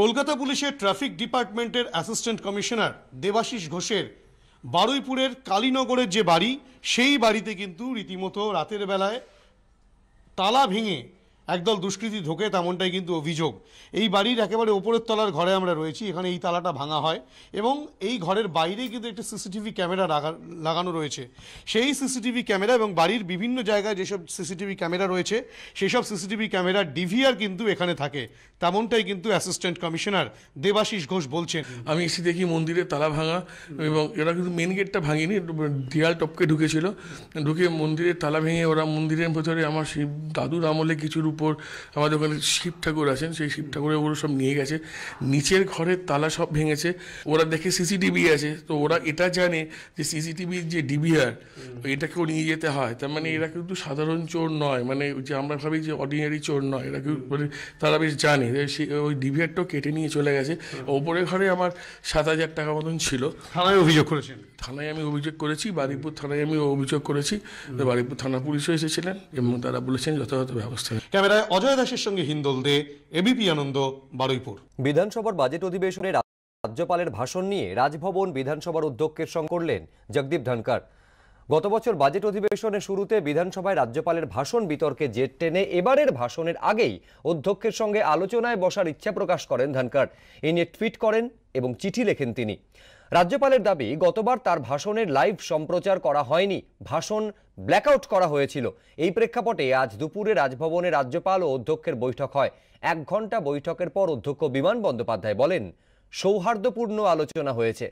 কলকাতা পুলিশের ট্রাফিক ডিপার্টমেন্টের assistant commissioner Debashis ঘোষের বারুইপুরের কালীনগরের যে বাড়ি সেই বাড়িতে কিন্তু রীতিমতো রাতের বেলায় তালা ভেঙে একদল দুষ্কৃতী ঢোকে তেমনটাই কিন্তু অভিযোগ এই বাড়ির একেবারে ওপরের তলার ঘরে আমরা রয়েছি এখানে এই তালাটা ভাঙা হয় এবং এই ঘরের বাইরে কিন্তু একটি সিসিটিভি ক্যামেরা লাগানো রয়েছে সেই সিসিটিভি ক্যামেরা এবং বাড়ির বিভিন্ন জায়গায় যেসব সিসিটিভি ক্যামেরা রয়েছে সেসব সিসিটিভি ক্যামেরা ডিভিআর কিন্তু এখানে থাকে তেমনটাই কিন্তু অ্যাসিস্ট্যান্ট কমিশনার দেবাশিস ঘোষ বলছেন আমি এসে দেখি মন্দিরে তালা ভাঙা এবং এরা কিন্তু মেন গেটটা ভাঙিনি দেয়াল টপকে ঢুকেছিল ঢুকে মন্দিরের তালা ভেঙে ওরা মন্দিরের ভেতরে আমার সেই দাদুর আমলে কিছু রূপ উপর আমাদের ওখানে শিব ঠাকুর আছেন সেই শিব ঠাকুরের উপর সব নিয়ে গেছে নিচের ঘরের তালা সব ভেঙেছে ওরা দেখে সিসিটিভি আছে তো ওরা এটা জানে যে সিসিটিভির যে ডিবিআর এটাকেও নিয়ে যেতে হয় তার মানে এরা কিন্তু সাধারণ চোর নয় মানে যে আমরা ভাবি যে অর্ডিনারি চোর নয় এরা কেউ মানে তারা বেশ জানে সে ওই ডিবিআরটাও কেটে নিয়ে চলে গেছে ওপরের ঘরে আমার সাত হাজার টাকা মতন ছিল থানায় অভিযোগ করেছেন থানায় আমি অভিযোগ করেছি বারিপুর থানায় আমি অভিযোগ করেছি বারিপুর থানা পুলিশও এসেছিলেন এবং তারা বলেছেন যথাযথ ব্যবস্থা ক্যামেরায় অজয় দাসের সঙ্গে হিন্দল দে এবিপি আনন্দ বারুইপুর বিধানসভার বাজেট অধিবেশনে রাজ্যপালের ভাষণ নিয়ে রাজভবন বিধানসভার অধ্যক্ষের সঙ্গে করলেন জগদীপ ধনকার গত বছর বাজেট অধিবেশনের শুরুতে বিধানসভায় রাজ্যপালের ভাষণ বিতর্কে জেট টেনে এবারের ভাষণের আগেই অধ্যক্ষের সঙ্গে আলোচনায় বসার ইচ্ছা প্রকাশ করেন ধনকার এ নিয়ে টুইট করেন এবং চিঠি লেখেন তিনি রাজ্যপালের দাবি গতবার তার ভাষণের লাইভ সম্প্রচার করা হয়নি ভাষণ ব্ল্যাকআউট করা হয়েছিল এই প্রেক্ষাপটে আজ দুপুরে রাজভবনে রাজ্যপাল ও অধ্যক্ষের বৈঠক হয় এক ঘন্টা বৈঠকের পর অধ্যক্ষ বিমান বন্দ্যোপাধ্যায় বলেন সৌহার্দ্যপূর্ণ আলোচনা হয়েছে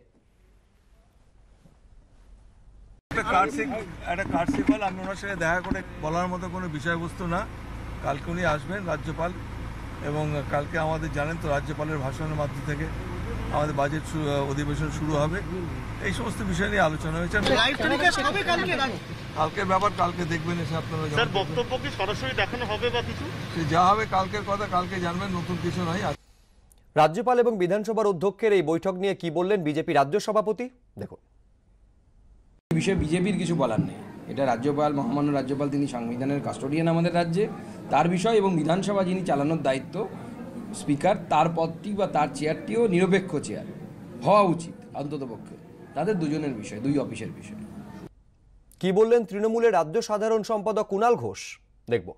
আমি ওনার দেখা করে বলার মতো কোনো বিষয়বস্তু না কালকে উনি আসবেন রাজ্যপাল এবং কালকে আমাদের জানেন তো রাজ্যপালের ভাষণের মাধ্যম থেকে আমাদের বাজেট অধিবেশন শুরু হবে এই সমস্ত বিষয় নিয়ে আলোচনা হয়েছে কালকের ব্যাপার কালকে দেখবেন এসে আপনারা বক্তব্য কি সরাসরি দেখানো হবে বা কিছু যা হবে কালকের কথা কালকে জানবেন নতুন কিছু নয় রাজ্যপাল এবং বিধানসভার অধ্যক্ষের এই বৈঠক নিয়ে কি বললেন বিজেপি রাজ্য সভাপতি দেখুন বিষয়ে বিজেপির কিছু বলার নেই এটা রাজ্যপাল মহামান্য রাজ্যপাল তিনি সংবিধানের কাস্টোডিয়ান আমাদের রাজ্যে তার বিষয় এবং বিধানসভা যিনি চালানোর দায়িত্ব স্পিকার তার পদটি বা তার চেয়ারটিও নিরপেক্ষ চেয়ার হওয়া উচিত অন্ততপক্ষে তাদের দুজনের বিষয় দুই অফিসের বিষয় কি বললেন তৃণমূলের রাজ্য সাধারণ সম্পাদক কুনাল ঘোষ দেখব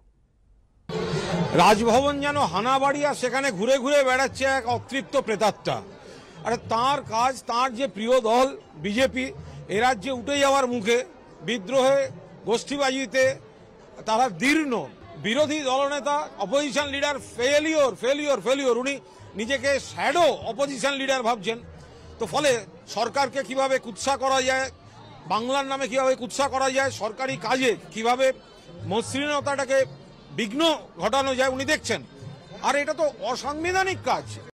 রাজভবন যেন হানাবাড়িয়া সেখানে ঘুরে ঘুরে বেড়াচ্ছে এক অতৃপ্ত প্রেতাত্মা আর তার কাজ তার যে প্রিয় দল বিজেপি এ রাজ্যে উঠে যাওয়ার মুখে বিদ্রোহে গোষ্ঠীবাজিতে তারা দীর্ণ বিরোধী দলনেতা opposition leader failure failure failure উনি নিজেকে শ্যাডো অপোজিশন লিডার ভাবছেন তো ফলে সরকারকে কিভাবে কুৎসা করা যায় বাংলার নামে কিভাবে কুৎসা করা যায় সরকারি কাজে কিভাবে মসৃণতাটাকে বিঘ্ন ঘটানো যায় উনি দেখছেন আর এটা তো অসাংবিধানিক কাজ